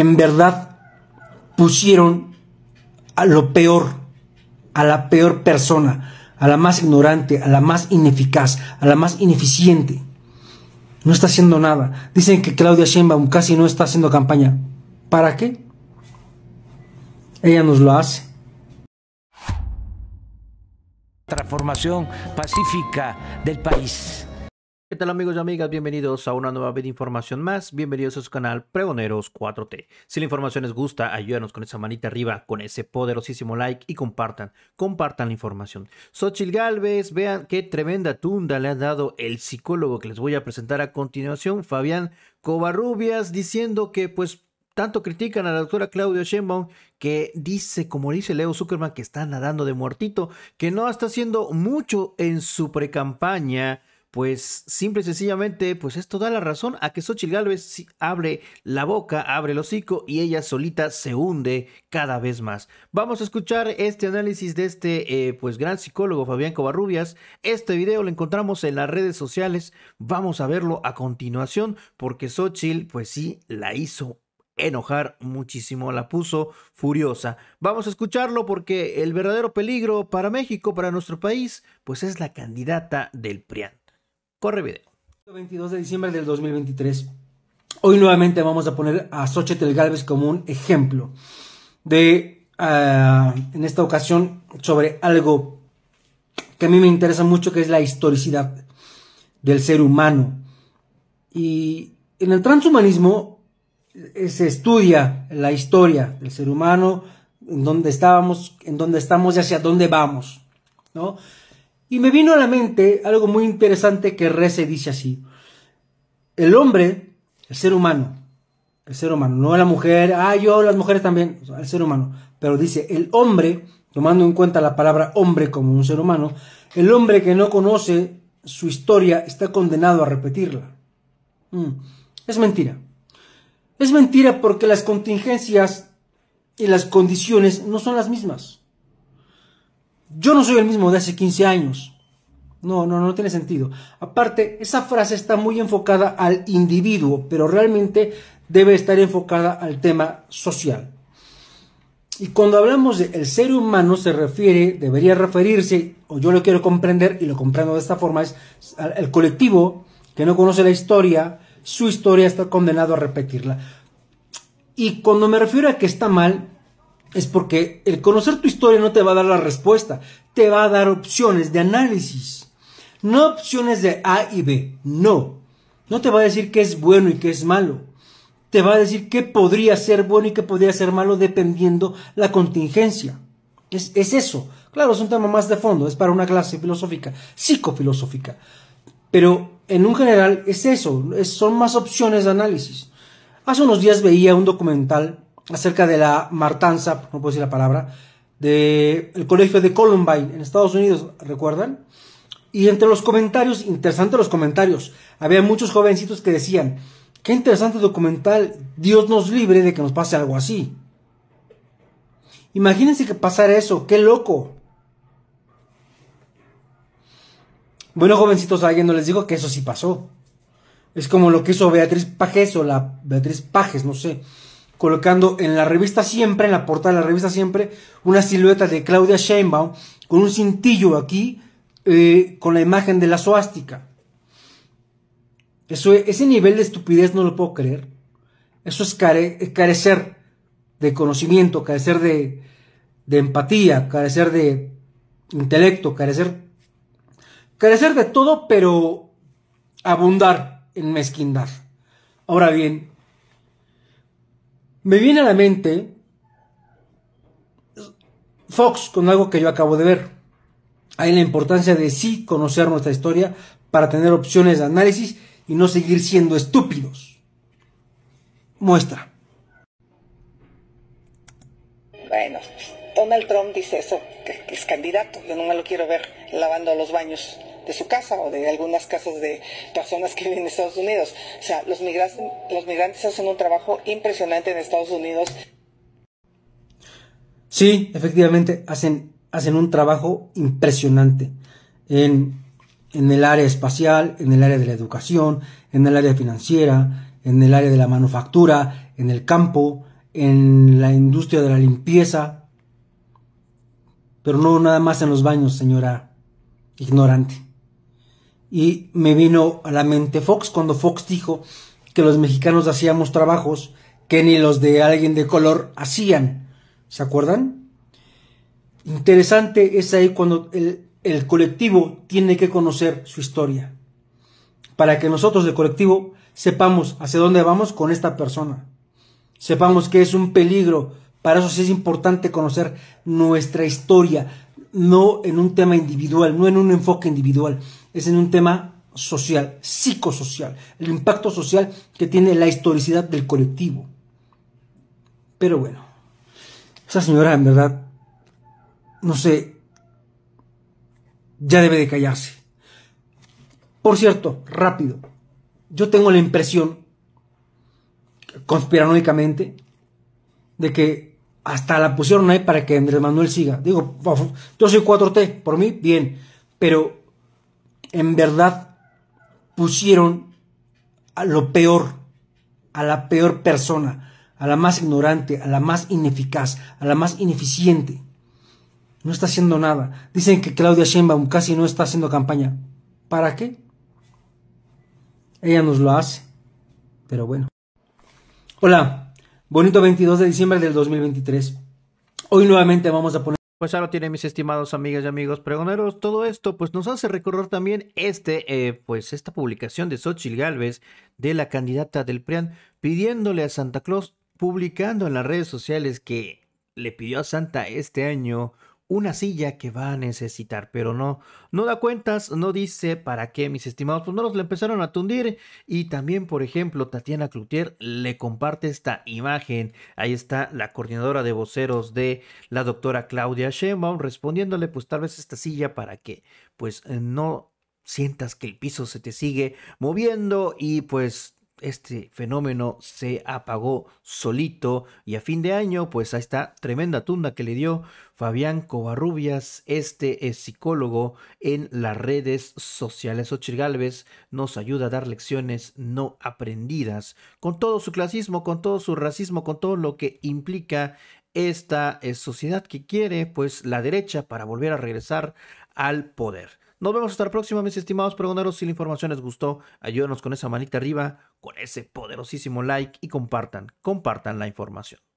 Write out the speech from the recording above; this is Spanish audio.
en verdad pusieron a lo peor, a la peor persona, a la más ignorante, a la más ineficaz, a la más ineficiente. No está haciendo nada. Dicen que Claudia Sheinbaum casi no está haciendo campaña. ¿Para qué? Ella nos lo hace. Transformación pacífica del país. ¿Qué tal amigos y amigas? Bienvenidos a una nueva vez de información más. Bienvenidos a su canal Pregoneros 4T. Si la información les gusta, ayúdanos con esa manita arriba, con ese poderosísimo like y compartan, compartan la información. Sochil Galvez, vean qué tremenda tunda le ha dado el psicólogo que les voy a presentar a continuación, Fabián Covarrubias, diciendo que pues tanto critican a la doctora Claudia Sheinbaum que dice, como dice Leo Zuckerman, que está nadando de muertito, que no está haciendo mucho en su precampaña campaña pues simple y sencillamente, pues esto da la razón a que Xochitl Galvez abre la boca, abre el hocico y ella solita se hunde cada vez más. Vamos a escuchar este análisis de este, eh, pues, gran psicólogo Fabián Covarrubias. Este video lo encontramos en las redes sociales. Vamos a verlo a continuación porque Xochitl, pues sí, la hizo enojar muchísimo, la puso furiosa. Vamos a escucharlo porque el verdadero peligro para México, para nuestro país, pues es la candidata del PRIAN. Corre video. 22 de diciembre del 2023. Hoy nuevamente vamos a poner a Sochetel Galvez como un ejemplo de, ah, en esta ocasión, sobre algo que a mí me interesa mucho, que es la historicidad del ser humano. Y en el transhumanismo eh, se estudia la historia del ser humano, en dónde estábamos, en dónde estamos y hacia dónde vamos, ¿no? Y me vino a la mente algo muy interesante que Rece dice así. El hombre, el ser humano, el ser humano, no la mujer, ah, yo, las mujeres también, el ser humano, pero dice el hombre, tomando en cuenta la palabra hombre como un ser humano, el hombre que no conoce su historia está condenado a repetirla. Mm, es mentira. Es mentira porque las contingencias y las condiciones no son las mismas. Yo no soy el mismo de hace 15 años. No, no, no tiene sentido. Aparte, esa frase está muy enfocada al individuo, pero realmente debe estar enfocada al tema social. Y cuando hablamos de el ser humano se refiere, debería referirse, o yo lo quiero comprender y lo comprendo de esta forma, es el colectivo que no conoce la historia, su historia está condenado a repetirla. Y cuando me refiero a que está mal, es porque el conocer tu historia no te va a dar la respuesta, te va a dar opciones de análisis, no opciones de A y B, no. No te va a decir qué es bueno y qué es malo. Te va a decir qué podría ser bueno y qué podría ser malo dependiendo la contingencia. Es, eso. Claro, es un tema más de fondo, es para una clase filosófica, psicofilosófica. Pero en un general es eso, son más opciones de análisis. Hace unos días veía un documental acerca de la martanza, no puedo decir la palabra, del el colegio de Columbine en Estados Unidos, ¿recuerdan? Y entre los comentarios, interesantes los comentarios, había muchos jovencitos que decían, qué interesante documental, Dios nos libre de que nos pase algo así. Imagínense que pasara eso, qué loco. Bueno, jovencitos, alguien no les digo que eso sí pasó. Es como lo que hizo Beatriz Pajes o la Beatriz Pajes, no sé colocando en la revista Siempre, en la portada de la revista Siempre, una silueta de Claudia Sheinbaum con un cintillo aquí eh, con la imagen de la suástica. Eso, ese nivel de estupidez no lo puedo creer. Eso es carecer de conocimiento, carecer de, de empatía, carecer de intelecto, carecer, carecer de todo, pero abundar en mezquindad. Ahora bien, me viene a la mente Fox con algo que yo acabo de ver. Hay la importancia de sí conocer nuestra historia para tener opciones de análisis y no seguir siendo estúpidos. Muestra. Bueno, Donald Trump dice eso, que, es candidato, yo no me lo quiero ver lavando los baños de su casa o de algunas casas de personas que viven en Estados Unidos. O sea, los migrantes, los migrantes hacen un trabajo impresionante en Estados Unidos. Sí, efectivamente, hacen, hacen un trabajo impresionante en el área espacial, en el área de la educación, en el área financiera, en el área de la manufactura, en el campo, en la industria de la limpieza, pero no nada más en los baños, señora ignorante. Y me vino a la mente Fox cuando Fox dijo que los mexicanos hacíamos trabajos que ni los de alguien de color hacían. ¿Se acuerdan? Interesante es ahí cuando el, colectivo tiene que conocer su historia. Para que nosotros del colectivo sepamos hacia dónde vamos con esta persona. Sepamos que es un peligro. Para eso sí es importante conocer nuestra historia, no en un tema individual, no en un enfoque individual, es en un tema social, psicosocial, el impacto social que tiene la historicidad del colectivo. Pero bueno, esa señora en verdad, no sé, ya debe de callarse. Por cierto, rápido, yo tengo la impresión, conspiranoicamente, de que hasta la pusieron ahí para que Andrés Manuel siga. Digo, yo soy 4T, por mí, bien. Pero en verdad pusieron a lo peor, a la peor persona, a la más ignorante, a la más ineficaz, a la más ineficiente. No está haciendo nada. Dicen que Claudia Sheinbaum casi no está haciendo campaña. ¿Para qué? Ella nos lo hace. Pero bueno. Hola, Bonito 22 de diciembre del 2023. Hoy nuevamente vamos a poner... Pues ahora tiene mis estimados amigas y amigos pregoneros, todo esto pues nos hace recorrer también este, eh, pues esta publicación de Xochitl Galvez de la candidata del PRIAN pidiéndole a Santa Claus, publicando en las redes sociales que le pidió a Santa este año una silla que va a necesitar, pero no, no da cuentas, no dice para qué, mis estimados, pues no los le empezaron a tundir y también, por ejemplo, Tatiana Cloutier le comparte esta imagen, ahí está la coordinadora de voceros de la doctora Claudia Sheinbaum respondiéndole, pues tal vez esta silla para que, pues no sientas que el piso se te sigue moviendo y pues este fenómeno se apagó solito y a fin de año, pues a esta tremenda tunda que le dio Fabián Covarrubias, este es psicólogo en las redes sociales. Ochirgalvez nos ayuda a dar lecciones no aprendidas con todo su clasismo, con todo su racismo, con todo lo que implica esta eh, sociedad que quiere, pues la derecha para volver a regresar al poder. Nos vemos hasta la próxima, mis estimados pregoneros. Si la información les gustó, ayúdenos con esa manita arriba, con ese poderosísimo like y compartan, compartan la información.